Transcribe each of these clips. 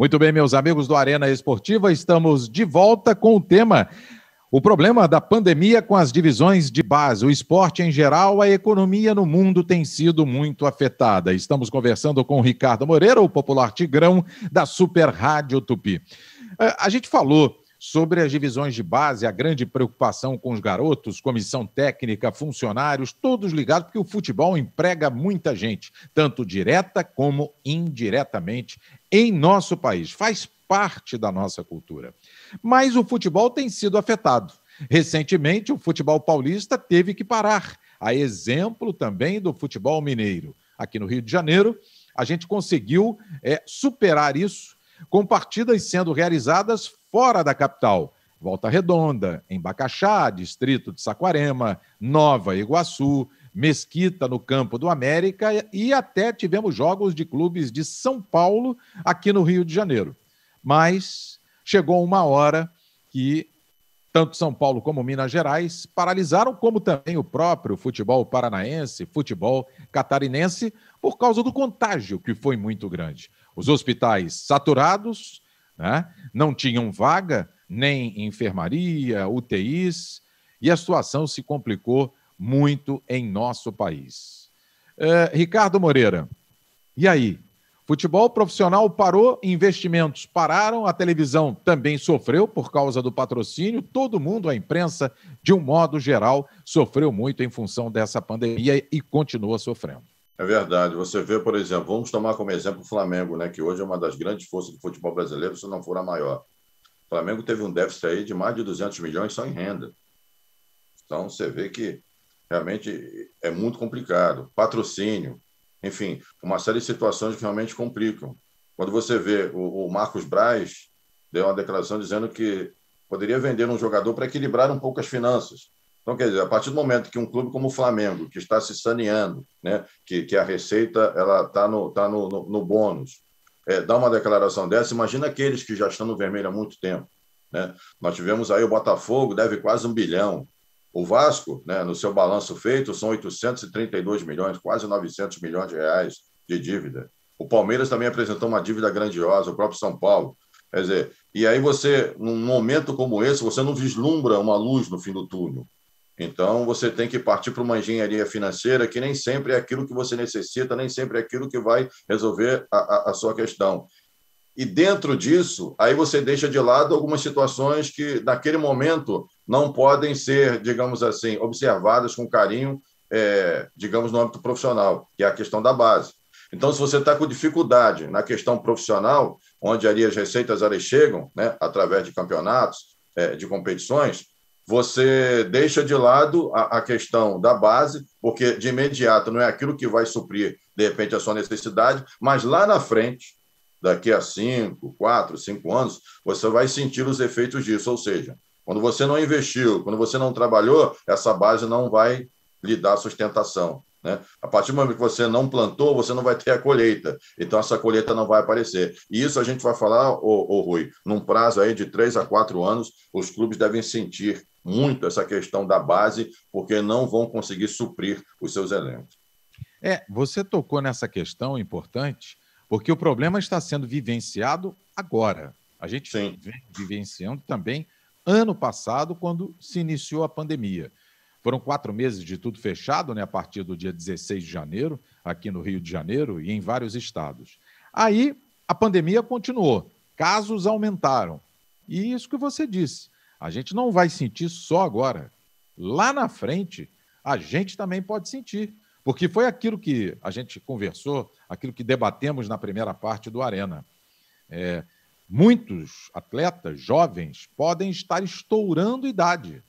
Muito bem, meus amigos do Arena Esportiva, estamos de volta com o tema. O problema da pandemia com as divisões de base, o esporte em geral, a economia no mundo tem sido muito afetada. Estamos conversando com o Ricardo Moreira, o popular Tigrão da Super Rádio Tupi. É, a gente falou Sobre as divisões de base, a grande preocupação com os garotos, comissão técnica, funcionários, todos ligados, porque o futebol emprega muita gente, tanto direta como indiretamente, em nosso país. Faz parte da nossa cultura. Mas o futebol tem sido afetado. Recentemente, o futebol paulista teve que parar, a exemplo também do futebol mineiro. Aqui no Rio de Janeiro, a gente conseguiu é, superar isso com partidas sendo realizadas fora da capital. Volta Redonda, em Bacaxá, distrito de Saquarema, Nova Iguaçu, Mesquita no Campo do América e até tivemos jogos de clubes de São Paulo aqui no Rio de Janeiro. Mas chegou uma hora que tanto São Paulo como Minas Gerais paralisaram, como também o próprio futebol paranaense, futebol catarinense, por causa do contágio, que foi muito grande. Os hospitais saturados, né, não tinham vaga, nem enfermaria, UTIs, e a situação se complicou muito em nosso país. Eh, Ricardo Moreira, e aí? Futebol profissional parou, investimentos pararam, a televisão também sofreu por causa do patrocínio, todo mundo, a imprensa, de um modo geral, sofreu muito em função dessa pandemia e continua sofrendo. É verdade. Você vê, por exemplo, vamos tomar como exemplo o Flamengo, né, que hoje é uma das grandes forças do futebol brasileiro, se não for a maior. O Flamengo teve um déficit aí de mais de 200 milhões só em renda. Então, você vê que realmente é muito complicado. Patrocínio, enfim, uma série de situações que realmente complicam. Quando você vê o, o Marcos Braz deu uma declaração dizendo que poderia vender um jogador para equilibrar um pouco as finanças. Então, quer dizer, a partir do momento que um clube como o Flamengo, que está se saneando, né, que, que a receita ela está no, tá no, no, no bônus, é, dá uma declaração dessa, imagina aqueles que já estão no vermelho há muito tempo. Né? Nós tivemos aí o Botafogo, deve quase um bilhão. O Vasco, né, no seu balanço feito, são 832 milhões, quase 900 milhões de reais de dívida. O Palmeiras também apresentou uma dívida grandiosa, o próprio São Paulo. Quer dizer, e aí você, num momento como esse, você não vislumbra uma luz no fim do túnel. Então, você tem que partir para uma engenharia financeira que nem sempre é aquilo que você necessita, nem sempre é aquilo que vai resolver a, a, a sua questão. E dentro disso, aí você deixa de lado algumas situações que, naquele momento, não podem ser, digamos assim, observadas com carinho, é, digamos, no âmbito profissional, que é a questão da base. Então, se você está com dificuldade na questão profissional, onde ali as receitas elas chegam, né, através de campeonatos, é, de competições, você deixa de lado a, a, questão da base, porque de imediato não é aquilo que vai suprir, de repente, a sua necessidade, mas lá na frente, daqui a cinco, quatro, cinco anos, você vai sentir os efeitos disso, ou seja, quando você não investiu, quando você não trabalhou, essa base não vai lhe dar sustentação. Né? A partir do momento que você não plantou, você não vai ter a colheita. Então, essa colheita não vai aparecer. E isso a gente vai falar, ô, ô Rui, num prazo aí de três a quatro anos, os clubes devem sentir muito essa questão da base, porque não vão conseguir suprir os seus elencos. É, você tocou nessa questão importante, porque o problema está sendo vivenciado agora. A gente Sim. vem vivenciando também ano passado, quando se iniciou a pandemia. Foram quatro meses de tudo fechado, né, a partir do dia 16 de janeiro, aqui no Rio de Janeiro e em vários estados. Aí a pandemia continuou, casos aumentaram. E isso que você disse, a gente não vai sentir só agora. Lá na frente, a gente também pode sentir, porque foi aquilo que a gente conversou, aquilo que debatemos na primeira parte do Arena. É, Muitos atletas jovens podem estar estourando idade.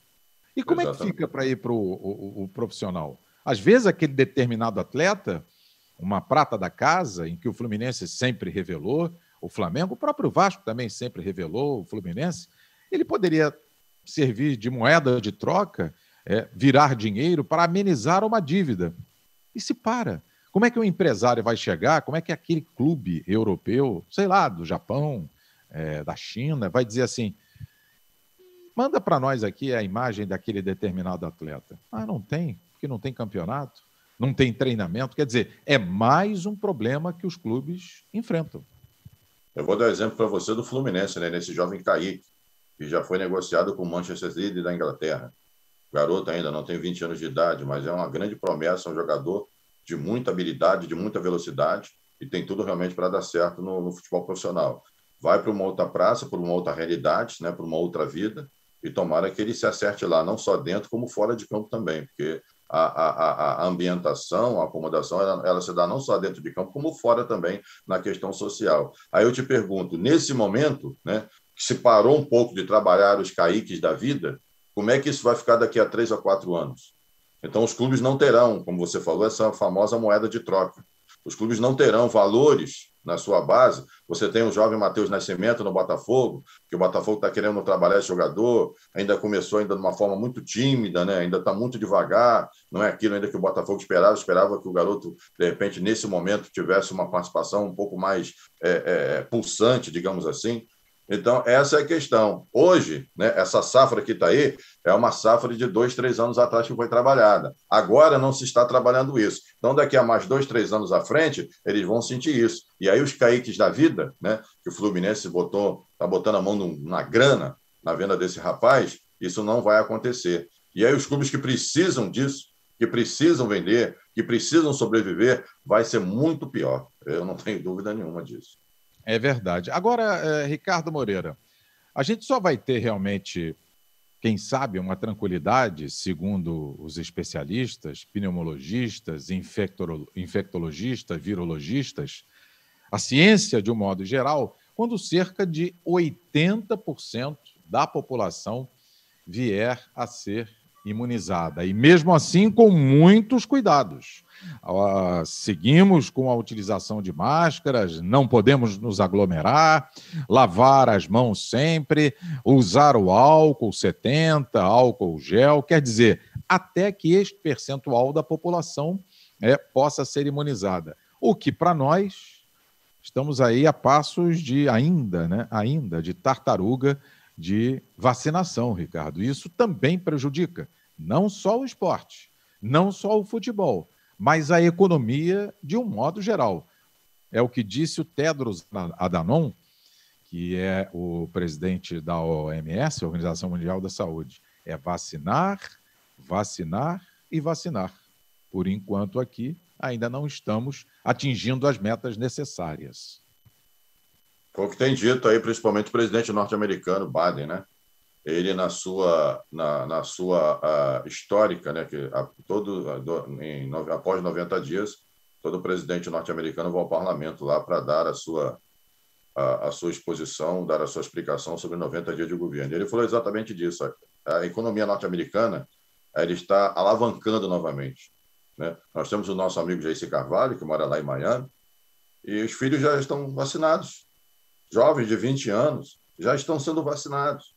E como Exatamente. é que fica para ir para o, o, o profissional? Às vezes, aquele determinado atleta, uma prata da casa, em que o Fluminense sempre revelou, o Flamengo, o próprio Vasco também sempre revelou, o Fluminense, ele poderia servir de moeda de troca, é, virar dinheiro para amenizar uma dívida. E se para. Como é que o um empresário vai chegar? Como é que aquele clube europeu, sei lá, do Japão, é, da China, vai dizer assim: manda para nós aqui a imagem daquele determinado atleta. Ah, não tem, porque não tem campeonato, não tem treinamento. Quer dizer, é mais um problema que os clubes enfrentam. Eu vou dar exemplo para você do Fluminense, né? Nesse jovem Kaique, que já foi negociado com o Manchester City da Inglaterra. Garoto ainda não tem 20 anos de idade, mas é uma grande promessa, um jogador de muita habilidade, de muita velocidade e tem tudo realmente para dar certo no, no futebol profissional vai para uma outra praça, para uma outra realidade, né, para uma outra vida, e tomara que ele se acerte lá, não só dentro, como fora de campo também, porque a, a, a ambientação, a acomodação, ela, ela, se dá não só dentro de campo, como fora também na questão social. Aí eu te pergunto, nesse momento, né, que se parou um pouco de trabalhar os caíques da vida, como é que isso vai ficar daqui a três a quatro anos? Então, os clubes não terão, como você falou, essa famosa moeda de troca. Os clubes não terão valores na sua base. Você tem o jovem Matheus Nascimento no Botafogo, que o Botafogo está querendo trabalhar esse jogador, ainda começou ainda de uma forma muito tímida, né? ainda está muito devagar, não é aquilo ainda que o Botafogo esperava, esperava que o garoto, de repente, nesse momento, tivesse uma participação um pouco mais é, é, pulsante, digamos assim. Então, essa é a questão. Hoje, né, essa safra que está aí é uma safra de dois, três anos atrás que foi trabalhada. Agora não se está trabalhando isso. Então, daqui a mais dois, três anos à frente, eles vão sentir isso. E aí os caíques da vida, né, que o Fluminense botou, está botando a mão na grana na venda desse rapaz, isso não vai acontecer. E aí os clubes que precisam disso, que precisam vender, que precisam sobreviver, vai ser muito pior. Eu não tenho dúvida nenhuma disso. É verdade. Agora, eh, Ricardo Moreira, a gente só vai ter realmente, quem sabe, uma tranquilidade, segundo os especialistas, pneumologistas, infectologistas, virologistas, a ciência de um modo geral, quando cerca de 80% da população vier a ser imunizada. E mesmo assim, com muitos cuidados. Uh, seguimos com a utilização de máscaras, não podemos nos aglomerar, lavar as mãos sempre, usar o álcool 70, álcool gel, quer dizer, até que este percentual da população é, possa ser imunizada. O que para nós estamos aí a passos de ainda, né? Ainda de tartaruga de vacinação, Ricardo. Isso também prejudica não só o esporte, não só o futebol, mas a economia de um modo geral. É o que disse o Tedros Adanon, que é o presidente da OMS, Organização Mundial da Saúde. É vacinar, vacinar e vacinar. Por enquanto, aqui ainda não estamos atingindo as metas necessárias. Foi o que tem dito aí, principalmente o presidente norte-americano, Biden, né? Ele, na sua, na, na sua uh, histórica, né? Que a, todo, em, após 90 dias, todo presidente norte-americano vai ao parlamento lá para dar a sua, a, a, sua exposição, dar a sua explicação sobre 90 dias de governo. Ele falou exatamente disso. A, a economia norte-americana ele está alavancando novamente. Né? Nós temos o nosso amigo Jace Carvalho, que mora lá em Miami, e os filhos já estão vacinados jovens de 20 anos, já estão sendo vacinados.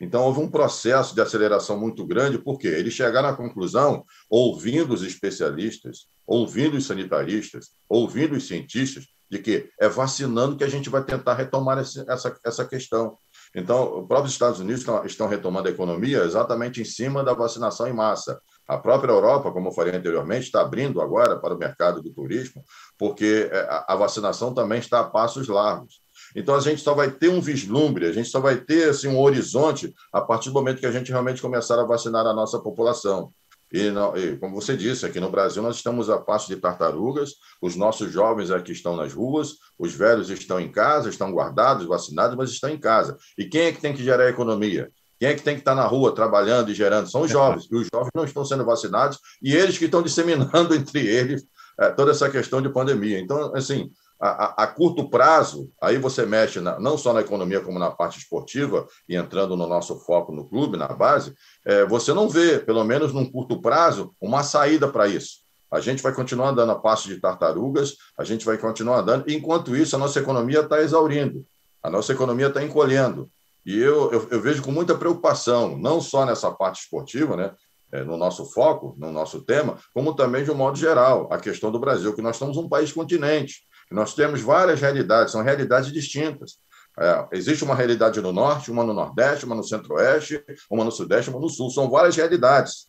Então, houve um processo de aceleração muito grande, porque eles chegaram à conclusão, ouvindo os especialistas, ouvindo os sanitaristas, ouvindo os cientistas, de que é vacinando que a gente vai tentar retomar essa, essa questão. Então, os próprios Estados Unidos estão, estão retomando a economia exatamente em cima da vacinação em massa. A própria Europa, como eu falei anteriormente, está abrindo agora para o mercado do turismo, porque é, a vacinação também está a passos largos. Então a gente só vai ter um vislumbre, a gente só vai ter assim, um horizonte a partir do momento que a gente realmente começar a vacinar a nossa população. E, e, como você disse, aqui no Brasil nós estamos a passo de tartarugas, os nossos jovens aqui estão nas ruas, os velhos estão em casa, estão guardados, vacinados, mas estão em casa. E quem é que tem que gerar a economia? Quem é que tem que estar na rua trabalhando e gerando? São os jovens. E os jovens não estão sendo vacinados e eles que estão disseminando entre eles é, toda essa questão de pandemia. Então, assim, a, a, curto prazo, aí você mexe na, não só na economia, como na parte esportiva, e entrando no nosso foco no clube, na base, é, você não vê, pelo menos num curto prazo, uma saída para isso. A gente vai continuar andando a passo de tartarugas, a gente vai continuar andando, enquanto isso, a nossa economia está exaurindo, a nossa economia está encolhendo. E eu, eu, eu, vejo com muita preocupação, não só nessa parte esportiva, né? É, no nosso foco, no nosso tema, como também de um modo geral, a questão do Brasil, que nós somos um país continente nós temos várias realidades, são realidades distintas. É, existe uma realidade no norte, uma no nordeste, uma no centro-oeste, uma no sudeste, uma no sul. São várias realidades.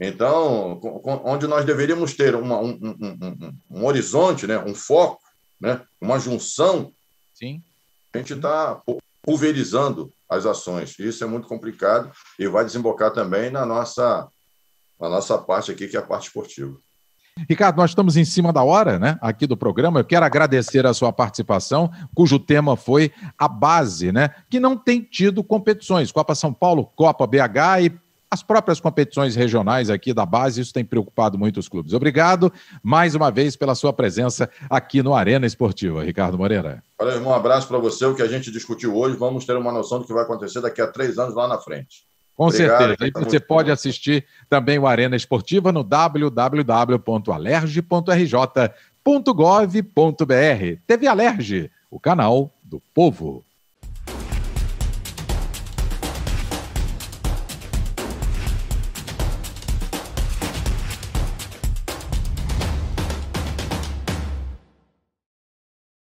Então, onde nós deveríamos ter uma, um, um, um, um, horizonte, né? um foco, né? uma junção, Sim. a gente está pulverizando as ações. Isso é muito complicado e vai desembocar também na nossa, na nossa parte aqui, que é a parte esportiva. Ricardo, nós estamos em cima da hora, né, aqui do programa. Eu quero agradecer a sua participação, cujo tema foi a base, né, que não tem tido competições, Copa São Paulo, Copa BH e as próprias competições regionais aqui da base, isso tem preocupado muito os clubes. Obrigado mais uma vez pela sua presença aqui no Arena Esportiva, Ricardo Moreira. Valeu, irmão, um abraço para você. O que a gente discutiu hoje, vamos ter uma noção do que vai acontecer daqui a três anos lá na frente. Com Obrigado, certeza. E tá você pode bom. assistir também o Arena Esportiva no www.alerge.rj.gov.br. TV Alerge, o canal do povo.